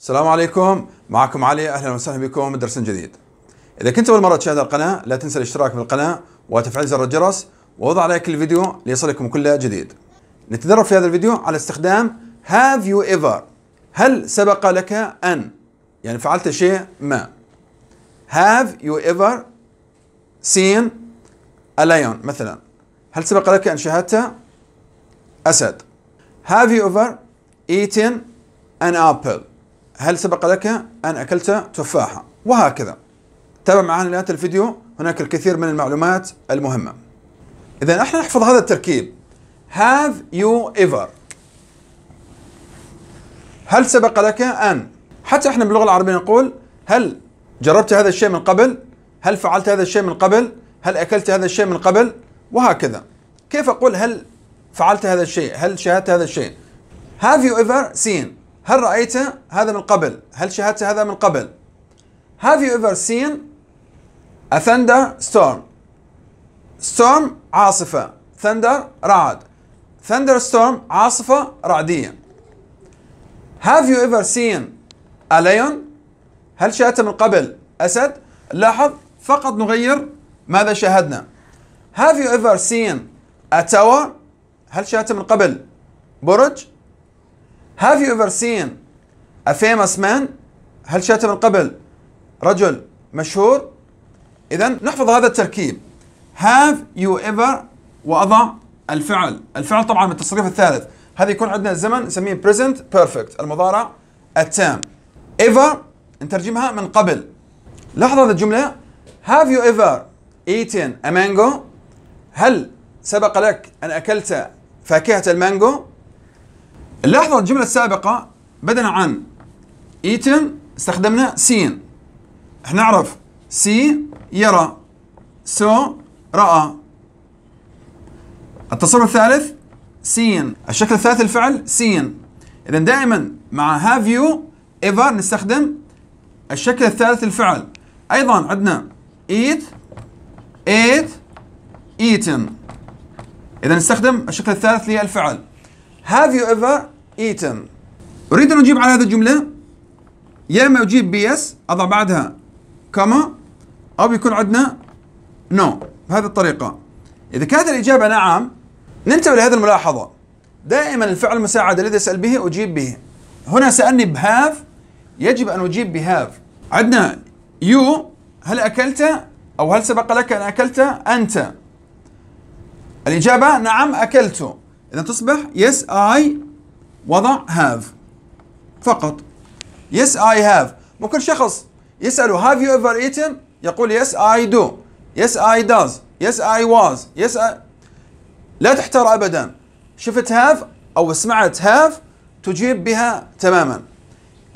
السلام عليكم معكم علي اهلا وسهلا بكم بدرس جديد اذا كنت اول مره تشاهد القناه لا تنسى الاشتراك بالقناه وتفعيل زر الجرس ووضع لايك للفيديو ليصلكم كل جديد نتدرب في هذا الفيديو على استخدام have you ever هل سبق لك ان يعني فعلت شيء ما have you ever seen a lion مثلا هل سبق لك ان شاهدت اسد have you ever eaten an apple هل سبق لك أن أكلت تفاحة وهكذا تابع معنا لنهاية الفيديو هناك الكثير من المعلومات المهمة إذا احنا نحفظ هذا التركيب Have you ever هل سبق لك أن حتى احنا باللغة العربية نقول هل جربت هذا الشيء من قبل هل فعلت هذا الشيء من قبل هل أكلت هذا الشيء من قبل وهكذا كيف أقول هل فعلت هذا الشيء هل شاهدت هذا الشيء Have you ever seen هل رأيت هذا من قبل هل شاهدت هذا من قبل Have you ever seen a thunder storm storm عاصفة thunder رعد thunder storm عاصفة رعدية Have you ever seen a lion هل شاهدت من قبل أسد لاحظ فقط نغير ماذا شاهدنا Have you ever seen a tower هل شاهدت من قبل برج Have you ever seen a famous man هل شاهدت من قبل رجل مشهور إذا نحفظ هذا التركيب have you ever وأضع الفعل الفعل طبعا من التصريف الثالث هذا يكون عندنا الزمن نسميه present perfect المضارع التام ever نترجمها من قبل لاحظ هذه الجملة have you ever eaten a mango هل سبق لك أن أكلت فاكهة المانجو لاحظوا الجملة السابقة بدنا عن ايتن استخدمنا سين احنا نعرف سي يرى سو رأى التصرف الثالث سين الشكل الثالث الفعل سين إذا دائما مع هاف يو ايفر نستخدم الشكل الثالث الفعل أيضا عندنا ايت ايت ايتن إذا نستخدم الشكل الثالث للفعل Have you ever eaten? أريد أن أجيب على هذه الجملة يا إما أجيب بيس أضع بعدها كما أو يكون عندنا نو no. بهذه الطريقة إذا كانت الإجابة نعم ننتبه لهذه الملاحظة دائما الفعل المساعد الذي أسأل به أجيب به هنا سألني بهاف يجب أن أجيب بهاف عندنا يو هل أكلت أو هل سبق لك أن أكلت أنت الإجابة نعم أكلته إذا تصبح yes I وضع have فقط yes I have ممكن شخص يسأله have you ever eaten يقول yes I do yes I does yes I was yes I لا تحتار أبدا شفت have أو سمعت have تجيب بها تماما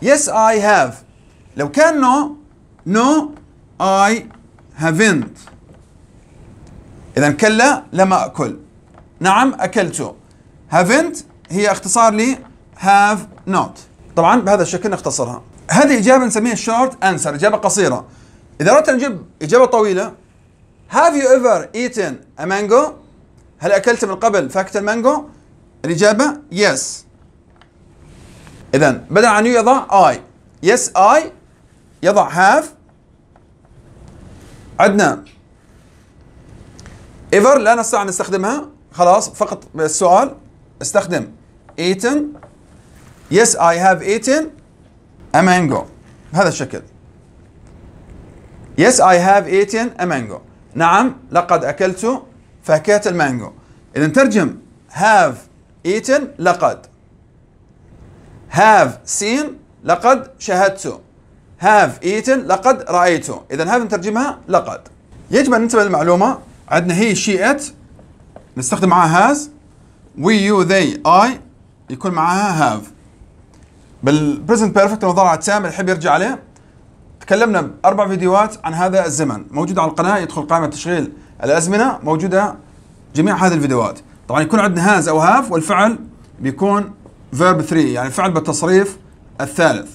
yes I have لو كان no no I haven't إذا كلا لم أكل نعم أكلت haven't هي اختصار ل have not طبعا بهذا الشكل نختصرها هذه إجابة نسميها short answer إجابة قصيرة إذا أردت أن اجيب إجابة طويلة have you ever eaten a mango هل أكلت من قبل فاكهة المانجو الإجابة yes إذا بدل عن يضع I yes I يضع have عندنا ايفر لا نستطيع ان نستخدمها خلاص فقط السؤال استخدم eaten yes I have eaten a mango بهذا الشكل yes I have eaten a mango نعم لقد أكلت فاكهة المانجو إذا ترجم have eaten لقد have seen لقد شاهدت have eaten لقد رأيت إذا هذا نترجمها لقد يجب أن ننتبه للمعلومة عندنا هي شيئت نستخدم معها has we you they I يكون معاها have بالبريزنت بيرفكت المضارع التام اللي يحب يرجع عليه تكلمنا باربع فيديوهات عن هذا الزمن موجود على القناه يدخل قائمه تشغيل الازمنه موجوده جميع هذه الفيديوهات طبعا يكون عندنا هاز او هاف والفعل بيكون فيرب 3 يعني فعل بالتصريف الثالث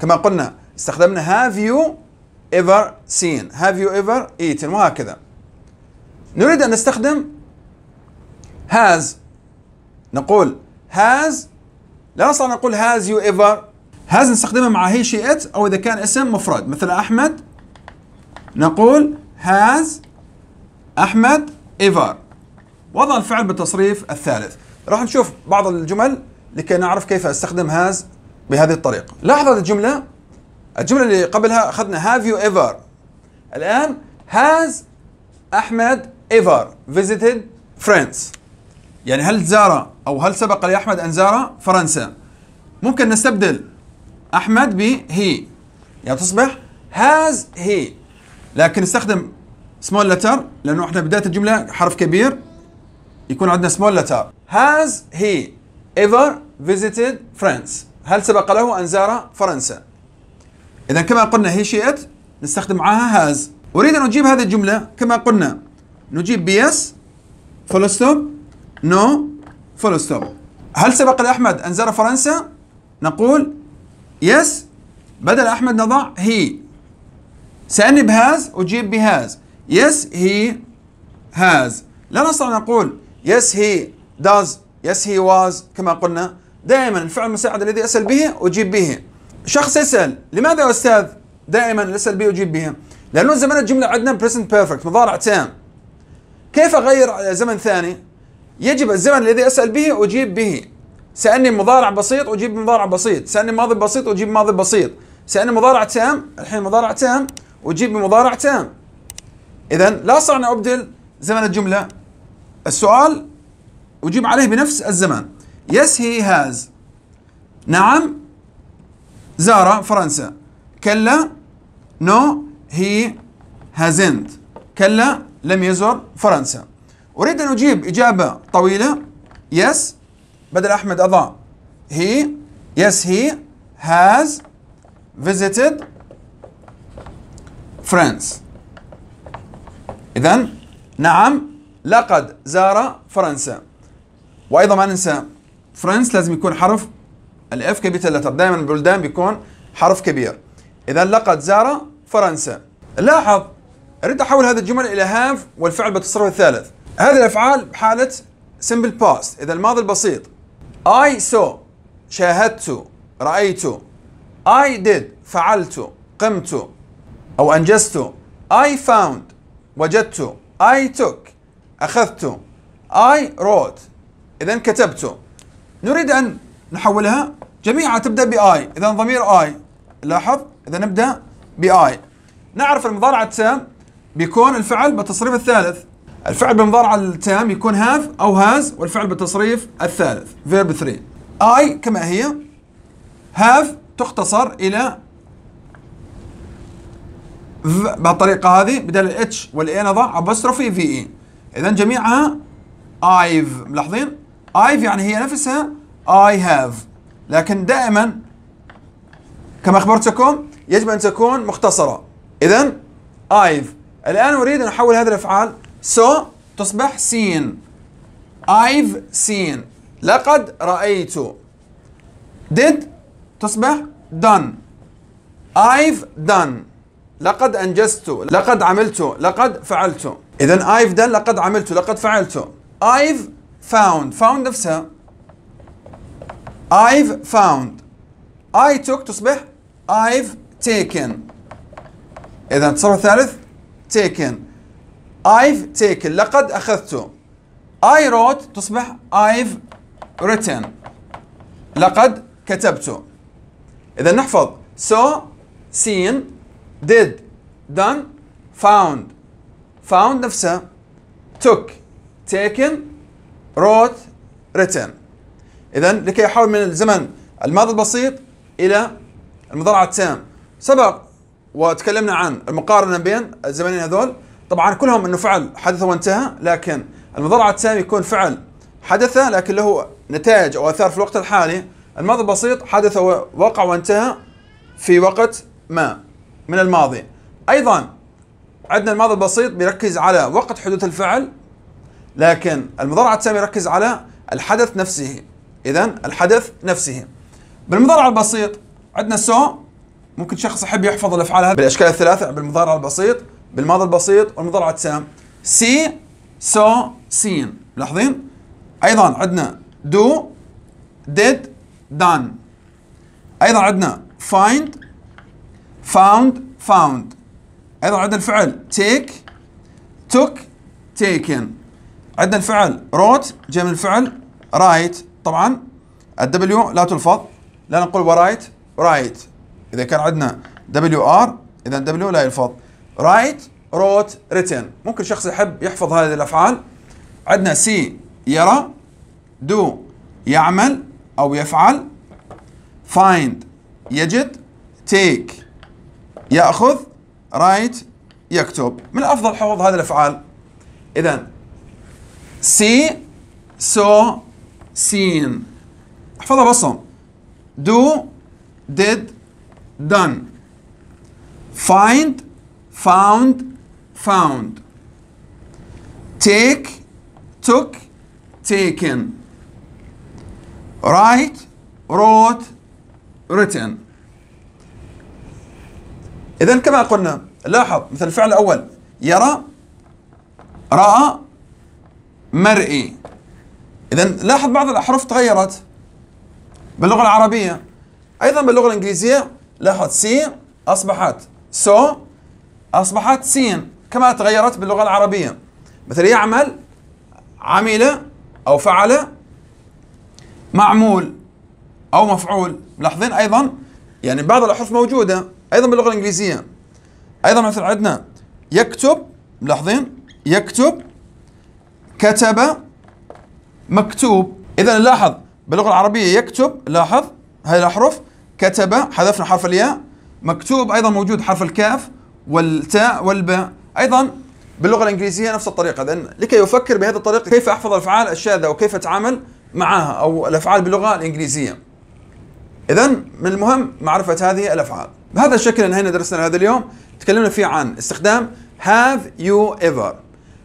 كما قلنا استخدمنا have you ever seen have you ever eaten وهكذا نريد ان نستخدم has نقول has لا نستطيع أن نقول has you ever has نستخدمها مع هي شي ات أو إذا كان اسم مفرد مثل أحمد نقول has أحمد ايفر وضع الفعل بالتصريف الثالث راح نشوف بعض الجمل لكي نعرف كيف استخدم has بهذه الطريقة لاحظ الجملة الجملة اللي قبلها أخذنا have you ever الآن has أحمد ever visited France يعني هل زار أو هل سبق لأحمد أن زار فرنسا ممكن نستبدل أحمد ب هي يعني تصبح هاز هي لكن نستخدم سمول لتر لأنه احنا بداية الجملة حرف كبير يكون عندنا سمول لتر هاز هي ايفر فيزيتد France هل سبق له أن زار فرنسا إذا كما قلنا هي شئت نستخدم معها هاز أريد أن أجيب هذه الجملة كما قلنا نجيب بيس فول ستوب نو فول ستوب هل سبق لأحمد أن زار فرنسا؟ نقول يس بدل أحمد نضع هي سالني بهاز أجيب بهاز يس هي هاز لا نستطيع أن نقول يس هي داز يس هي واز كما قلنا دائما الفعل المساعد الذي أسأل به أجيب به شخص يسأل لماذا يا أستاذ دائما أسأل به أجيب به لأنه زمن الجملة عندنا بريزنت بيرفكت مضارع تام كيف أغير زمن ثاني يجب الزمن الذي أسأل به أجيب به سألني مضارع بسيط أجيب مضارع بسيط سألني ماضي بسيط أجيب ماضي بسيط سألني مضارع تام الحين مضارع تام أجيب بمضارع تام إذا لا أستطيع أن أبدل زمن الجملة السؤال أجيب عليه بنفس الزمان يس هي هاز نعم زار فرنسا كلا نو هي هازنت كلا لم يزر فرنسا أريد أن أجيب إجابة طويلة يس بدل أحمد أضع هي يس هي هاز فيزيتد France إذا نعم لقد زار فرنسا وأيضا ما ننسى فرنس لازم يكون حرف الإف كابيتال لتر دائما البلدان بيكون حرف كبير إذا لقد زار فرنسا لاحظ أريد أحول هذه الجمل إلى هاف والفعل بالتصرف الثالث هذه الافعال بحاله simple past اذا الماضي البسيط I saw شاهدت رأيت I did فعلت قمت أو أنجزت I found وجدت I took أخذت I wrote إذا كتبت نريد أن نحولها جميعها تبدأ بآي إذا ضمير آي لاحظ إذا نبدأ بآي نعرف المضارع التام بيكون الفعل بالتصريف الثالث الفعل بالمضارع التام يكون هاف أو هاز والفعل بالتصريف الثالث فيرب 3 I كما هي هاف تختصر إلى بالطريقة هذه بدل الاتش والإي نضع ابوستروفي في إي إذا جميعها I've ملاحظين I've يعني هي نفسها I have لكن دائما كما أخبرتكم يجب أن تكون مختصرة إذا I've الآن أريد أن أحول هذه الأفعال so تصبح seen I've seen لقد رأيت did تصبح done I've done لقد أنجزت لقد عملت لقد فعلت إذا I've done لقد عملت لقد فعلت I've found found نفسها I've found I took تصبح I've taken إذا التصرف الثالث taken I've taken لقد أخذت I wrote تصبح I've written لقد كتبت إذا نحفظ saw seen did done found found نفسه took taken wrote written إذا لكي أحول من الزمن الماضي البسيط إلى المضارع التام سبق وتكلمنا عن المقارنة بين الزمنين هذول طبعا كلهم انه فعل حدث وانتهى لكن المضارع التام يكون فعل حدث لكن له نتائج او اثار في الوقت الحالي الماضي البسيط حدث ووقع وانتهى في وقت ما من الماضي ايضا عندنا الماضي البسيط بيركز على وقت حدوث الفعل لكن المضارع التام يركز على الحدث نفسه اذا الحدث نفسه بالمضارع البسيط عندنا سو ممكن شخص يحب يحفظ الافعال هذه بالاشكال الثلاثه بالمضارع البسيط بالماضي البسيط والمضارع التام سي سو سين ملاحظين ايضا عندنا دو ديد دان ايضا عندنا فايند فاوند فاوند ايضا عندنا الفعل تيك توك تيكن عندنا الفعل روت جاي من الفعل رايت طبعا الدبليو لا تلفظ لا نقول ورايت رايت اذا كان عندنا دبليو ار اذا دبليو لا يلفظ رايت روت ريتن ممكن شخص يحب يحفظ هذه الافعال عندنا سي يرى دو يعمل او يفعل فايند يجد تيك ياخذ رايت يكتب من الافضل حفظ هذه الافعال اذا سي سو سين احفظها بصم do did done find found found take took taken write wrote written إذا كما قلنا لاحظ مثل الفعل الأول يرى رأى مرئي إذا لاحظ بعض الأحرف تغيرت باللغة العربية أيضا باللغة الإنجليزية لاحظ سي أصبحت سو so أصبحت سين كما تغيرت باللغة العربية مثل يعمل عمل أو فعل معمول أو مفعول ملاحظين أيضا يعني بعض الأحرف موجودة أيضا باللغة الإنجليزية أيضا مثل عندنا يكتب ملاحظين يكتب كتب مكتوب إذا نلاحظ باللغة العربية يكتب لاحظ هذه الأحرف كتب حذفنا حرف الياء مكتوب أيضا موجود حرف الكاف والتاء والباء أيضا باللغة الإنجليزية نفس الطريقة لأن لكي يفكر بهذه الطريقة كيف أحفظ الأفعال الشاذة وكيف أتعامل معها أو الأفعال باللغة الإنجليزية إذا من المهم معرفة هذه الأفعال بهذا الشكل انهينا درسنا هذا اليوم تكلمنا فيه عن استخدام have you ever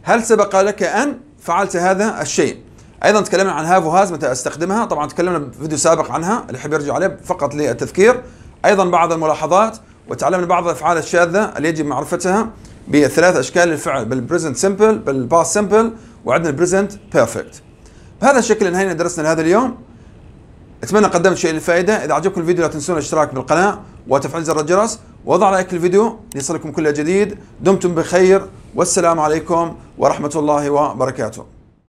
هل سبق لك أن فعلت هذا الشيء ايضا تكلمنا عن هاف وهاز متى استخدمها طبعا تكلمنا في فيديو سابق عنها اللي يحب يرجع عليه فقط للتذكير ايضا بعض الملاحظات وتعلمنا بعض الافعال الشاذه اللي يجب معرفتها بثلاث اشكال للفعل بالبريزنت سمبل بالباست سمبل وعندنا البريزنت بيرفكت بهذا الشكل انهينا درسنا لهذا اليوم اتمنى قدمت شيء للفائده اذا عجبكم الفيديو لا تنسون الاشتراك بالقناه وتفعيل زر الجرس وضع لايك للفيديو ليصلكم كل جديد دمتم بخير والسلام عليكم ورحمه الله وبركاته